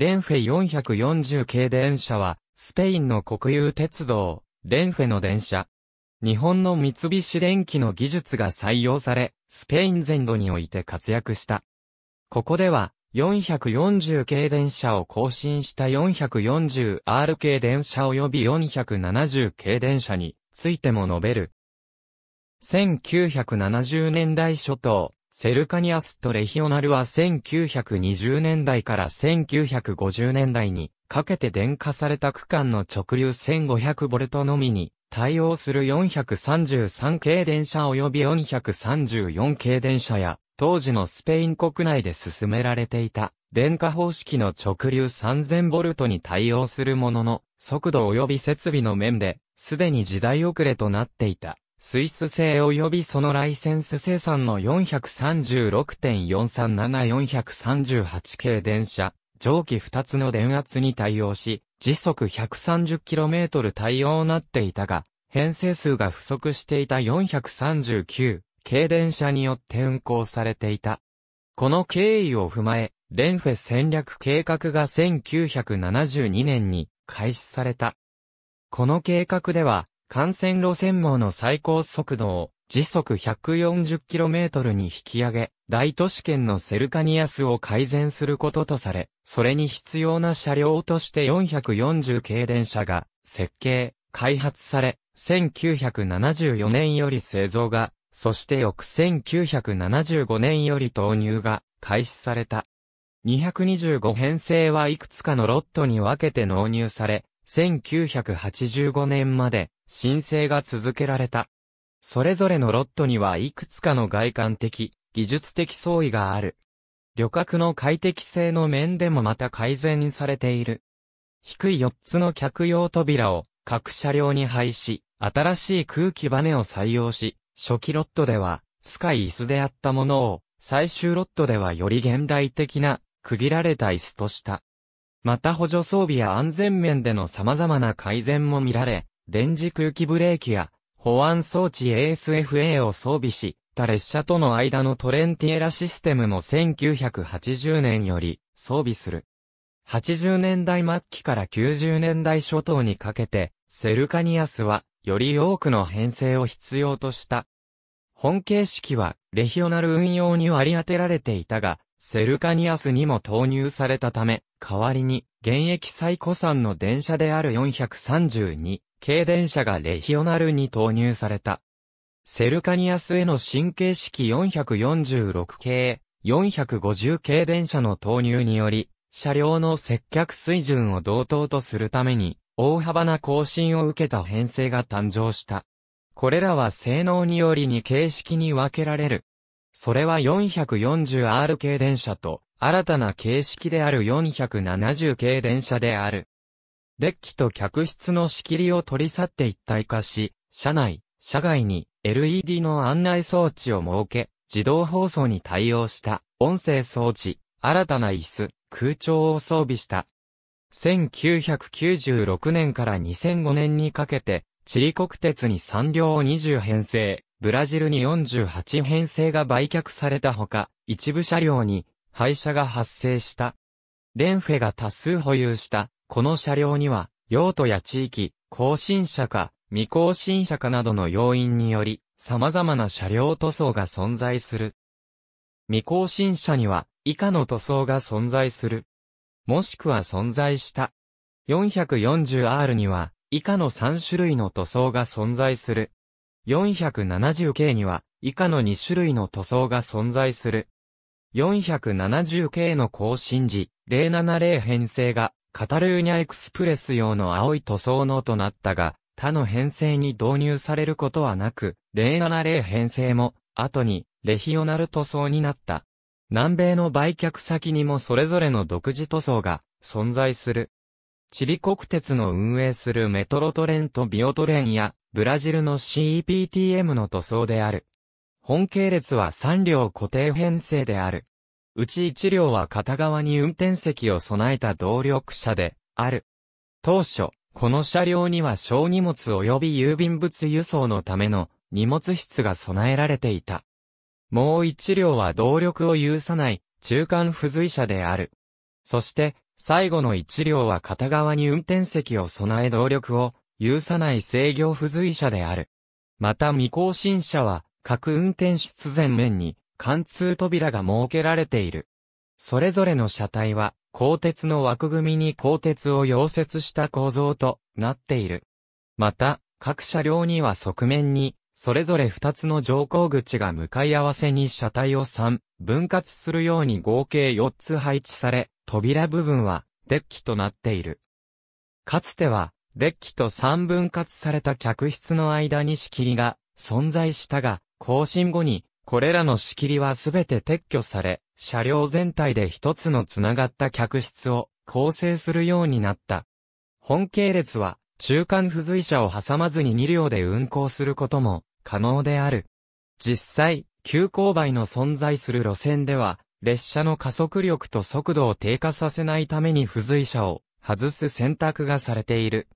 レンフェ440系電車は、スペインの国有鉄道、レンフェの電車。日本の三菱電機の技術が採用され、スペイン全土において活躍した。ここでは、440系電車を更新した 440R 系電車及び470系電車についても述べる。1970年代初頭、セルカニアストレヒオナルは1920年代から1950年代にかけて電化された区間の直流1 5 0 0トのみに対応する433系電車及び434系電車や当時のスペイン国内で進められていた電化方式の直流3 0 0 0トに対応するものの速度及び設備の面ですでに時代遅れとなっていた。スイス製及びそのライセンス生産の436.437-438系電車、蒸気2つの電圧に対応し、時速 130km 対応なっていたが、編成数が不足していた439系電車によって運行されていた。この経緯を踏まえ、レンフェ戦略計画が1972年に開始された。この計画では、幹線路線網の最高速度を時速 140km に引き上げ、大都市圏のセルカニアスを改善することとされ、それに必要な車両として440系電車が設計、開発され、1974年より製造が、そして翌1975年より投入が開始された。225編成はいくつかのロットに分けて納入され、1985年まで申請が続けられた。それぞれのロットにはいくつかの外観的、技術的相違がある。旅客の快適性の面でもまた改善されている。低い4つの客用扉を各車両に配し、新しい空気バネを採用し、初期ロットではスカイ椅子であったものを、最終ロットではより現代的な区切られた椅子とした。また補助装備や安全面での様々な改善も見られ、電磁空気ブレーキや保安装置 ASFA を装備し、他列車との間のトレンティエラシステムも1980年より装備する。80年代末期から90年代初頭にかけて、セルカニアスは、より多くの編成を必要とした。本形式は、レヒオナル運用に割り当てられていたが、セルカニアスにも投入されたため、代わりに、現役最古産の電車である432系電車がレヒオナルに投入された。セルカニアスへの神経式446系、450系電車の投入により、車両の接客水準を同等とするために、大幅な更新を受けた編成が誕生した。これらは性能により2形式に分けられる、それは 440R 系電車と、新たな形式である470系電車である。デッキと客室の仕切りを取り去って一体化し、車内、車外に LED の案内装置を設け、自動放送に対応した音声装置、新たな椅子、空調を装備した。1996年から2005年にかけて、チリ国鉄に3両を20編成、ブラジルに48編成が売却されたほか、一部車両に廃車が発生した。レンフェが多数保有した、この車両には、用途や地域、更新車か、未更新車かなどの要因により、様々な車両塗装が存在する。未更新車には、以下の塗装が存在する。もしくは存在した。440R には、以下の3種類の塗装が存在する。470K には以下の2種類の塗装が存在する。470K の更新時、070編成がカタルーニャエクスプレス用の青い塗装のとなったが、他の編成に導入されることはなく、070編成も後にレヒオナル塗装になった。南米の売却先にもそれぞれの独自塗装が存在する。チリ国鉄の運営するメトロトレンとビオトレンやブラジルの CEPTM の塗装である。本系列は3両固定編成である。うち1両は片側に運転席を備えた動力車である。当初、この車両には小荷物及び郵便物輸送のための荷物室が備えられていた。もう1両は動力を有さない中間付随車である。そして、最後の1両は片側に運転席を備え動力を許さない制御不随車である。また未更新車は、各運転室前面に、貫通扉が設けられている。それぞれの車体は、鋼鉄の枠組みに鋼鉄を溶接した構造となっている。また、各車両には側面に、それぞれ2つの乗降口が向かい合わせに車体を3、分割するように合計4つ配置され、扉部分は、デッキとなっている。かつては、デッキと三分割された客室の間に仕切りが存在したが、更新後に、これらの仕切りはすべて撤去され、車両全体で一つのつながった客室を構成するようになった。本系列は、中間付随車を挟まずに2両で運行することも可能である。実際、急勾配の存在する路線では、列車の加速力と速度を低下させないために付随車を外す選択がされている。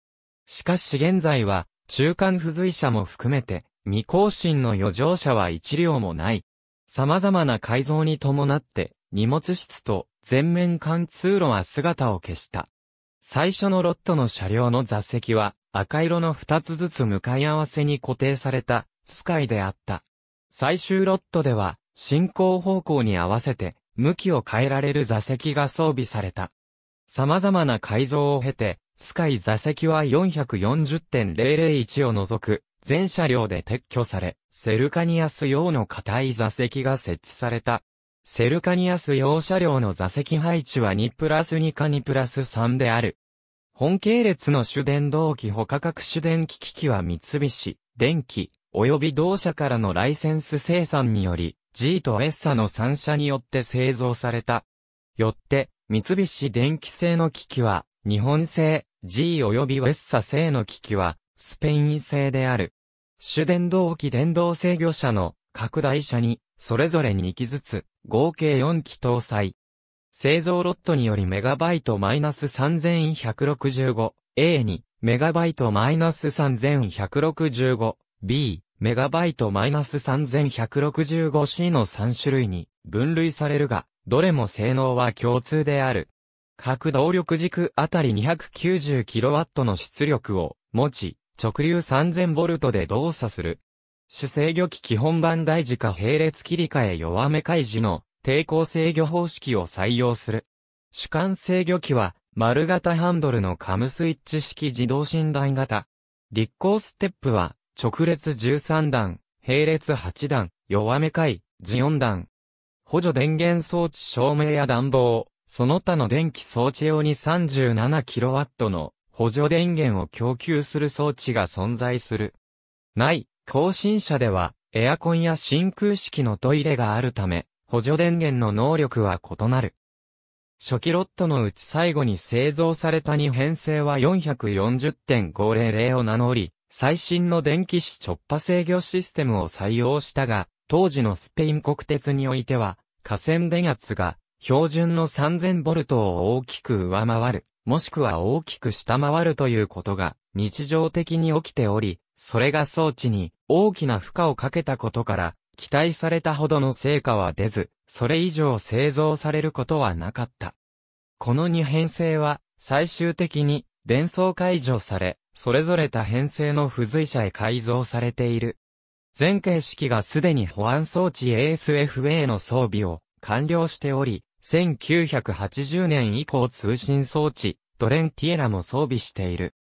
しかし現在は、中間付随車も含めて、未更新の余剰車は一両もない。様々な改造に伴って、荷物室と全面貫通路は姿を消した。最初のロットの車両の座席は、赤色の二つずつ向かい合わせに固定された、スカイであった。最終ロットでは、進行方向に合わせて、向きを変えられる座席が装備された。様々な改造を経て、スカイ座席は440.001を除く、全車両で撤去され、セルカニアス用の硬い座席が設置された。セルカニアス用車両の座席配置は2プラス2か2プラス3である。本系列の主電動機他価格主電機機器は三菱、電機、及び同社からのライセンス生産により、G と S 社の3社によって製造された。よって、三菱電機製の機器は、日本製 G 及びウェッサ製の機器は、スペイン製である。主電動機電動制御車の拡大車に、それぞれ2機ずつ、合計4機搭載。製造ロットによりメガバイトマイナス 3165A に、メガバイトマイナス 3165B、メガバイトマイナス 3165C の3種類に分類されるが、どれも性能は共通である。各動力軸あたり 290kW の出力を持ち、直流 3000V で動作する。主制御機基本版大事か並列切り替え弱め開示の抵抗制御方式を採用する。主管制御機は丸型ハンドルのカムスイッチ式自動診断型。立行ステップは直列13段、並列8段、弱めジオ4段。補助電源装置照明や暖房、その他の電気装置用に 37kW の補助電源を供給する装置が存在する。ない、更新車では、エアコンや真空式のトイレがあるため、補助電源の能力は異なる。初期ロットのうち最後に製造された2編成は440.500を名乗り、最新の電気子直波制御システムを採用したが、当時のスペイン国鉄においては、河川電圧が標準の3 0 0 0トを大きく上回る、もしくは大きく下回るということが日常的に起きており、それが装置に大きな負荷をかけたことから、期待されたほどの成果は出ず、それ以上製造されることはなかった。この2編成は、最終的に、伝送解除され、それぞれ多編成の付随者へ改造されている。全形式がすでに保安装置 ASFA の装備を完了しており、1980年以降通信装置、トレンティエラも装備している。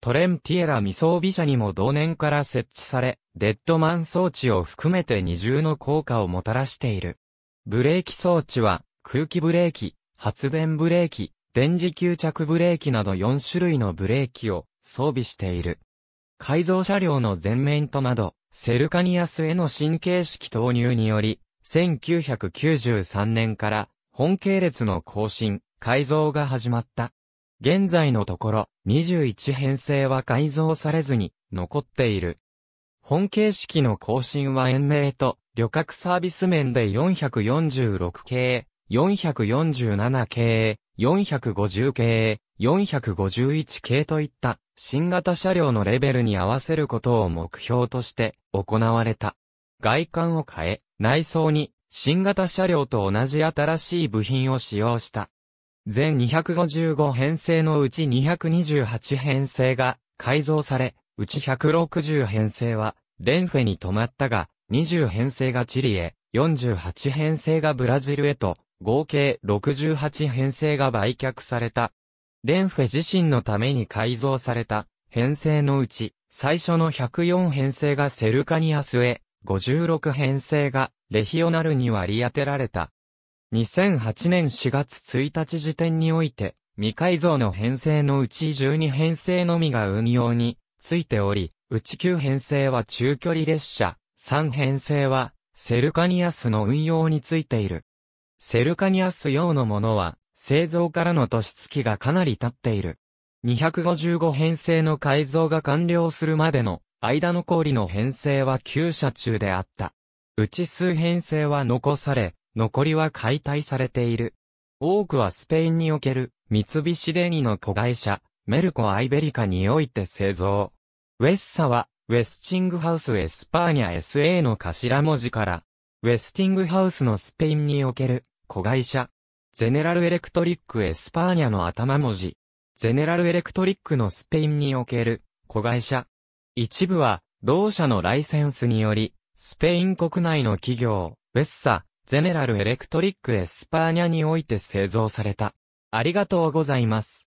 トレンティエラ未装備車にも同年から設置され、デッドマン装置を含めて二重の効果をもたらしている。ブレーキ装置は、空気ブレーキ、発電ブレーキ、電磁吸着ブレーキなど4種類のブレーキを装備している。改造車両の前面となど、セルカニアスへの神経式投入により、1993年から本系列の更新、改造が始まった。現在のところ、21編成は改造されずに、残っている。本形式の更新は延命と、旅客サービス面で446系、447系、450系、451系といった新型車両のレベルに合わせることを目標として行われた。外観を変え、内装に新型車両と同じ新しい部品を使用した。全255編成のうち228編成が改造され、うち160編成はレンフェに止まったが、20編成がチリへ、48編成がブラジルへと、合計68編成が売却された。レンフェ自身のために改造された編成のうち、最初の104編成がセルカニアスへ、56編成がレヒオナルに割り当てられた。2008年4月1日時点において、未改造の編成のうち12編成のみが運用についており、うち9編成は中距離列車、3編成はセルカニアスの運用についている。セルカニアス用のものは、製造からの年月がかなり経っている。255編成の改造が完了するまでの間の氷の編成は旧社中であった。うち数編成は残され、残りは解体されている。多くはスペインにおける三菱電機の子会社、メルコ・アイベリカにおいて製造。ウェッサは、ウェスティングハウス・エスパーニャ SA の頭文字から、ウェスティングハウスのスペインにおける子会社。ゼネラル・エレクトリック・エスパーニャの頭文字。ゼネラル・エレクトリックのスペインにおける子会社。一部は、同社のライセンスにより、スペイン国内の企業、ウェッサ、ゼネラルエレクトリックエスパーニャにおいて製造された。ありがとうございます。